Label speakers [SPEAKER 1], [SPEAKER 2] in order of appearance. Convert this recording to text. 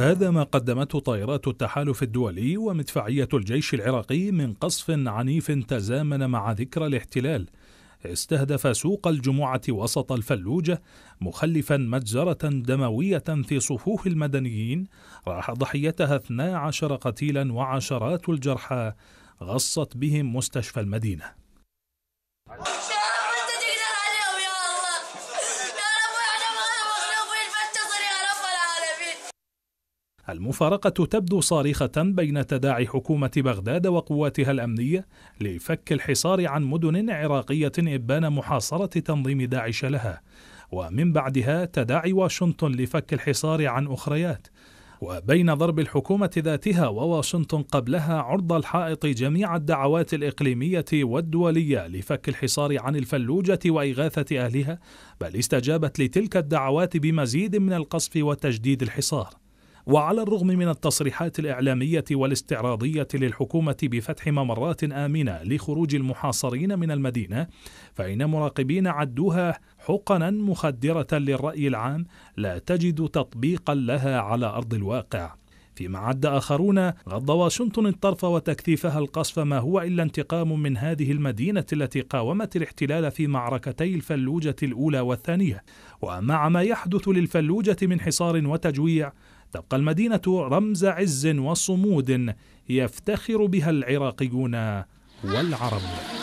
[SPEAKER 1] هذا ما قدمته طائرات التحالف الدولي ومدفعية الجيش العراقي من قصف عنيف تزامن مع ذكرى الاحتلال استهدف سوق الجمعة وسط الفلوجة مخلفا مجزرة دموية في صفوف المدنيين راح ضحيتها 12 قتيلا وعشرات الجرحى غصت بهم مستشفى المدينه المفارقة تبدو صارخة بين تداعي حكومة بغداد وقواتها الأمنية لفك الحصار عن مدن عراقية إبان محاصرة تنظيم داعش لها، ومن بعدها تداعي واشنطن لفك الحصار عن أخريات، وبين ضرب الحكومة ذاتها وواشنطن قبلها عرض الحائط جميع الدعوات الإقليمية والدولية لفك الحصار عن الفلوجة وإغاثة أهلها، بل استجابت لتلك الدعوات بمزيد من القصف وتجديد الحصار. وعلى الرغم من التصريحات الإعلامية والاستعراضية للحكومة بفتح ممرات آمنة لخروج المحاصرين من المدينة فإن مراقبين عدوها حقنا مخدرة للرأي العام لا تجد تطبيقا لها على أرض الواقع فيما عد آخرون غض واشنطن الطرف وتكثيفها القصف ما هو إلا انتقام من هذه المدينة التي قاومت الاحتلال في معركتي الفلوجة الأولى والثانية ومع ما يحدث للفلوجة من حصار وتجويع تبقى المدينة رمز عز وصمود يفتخر بها العراقيون والعرب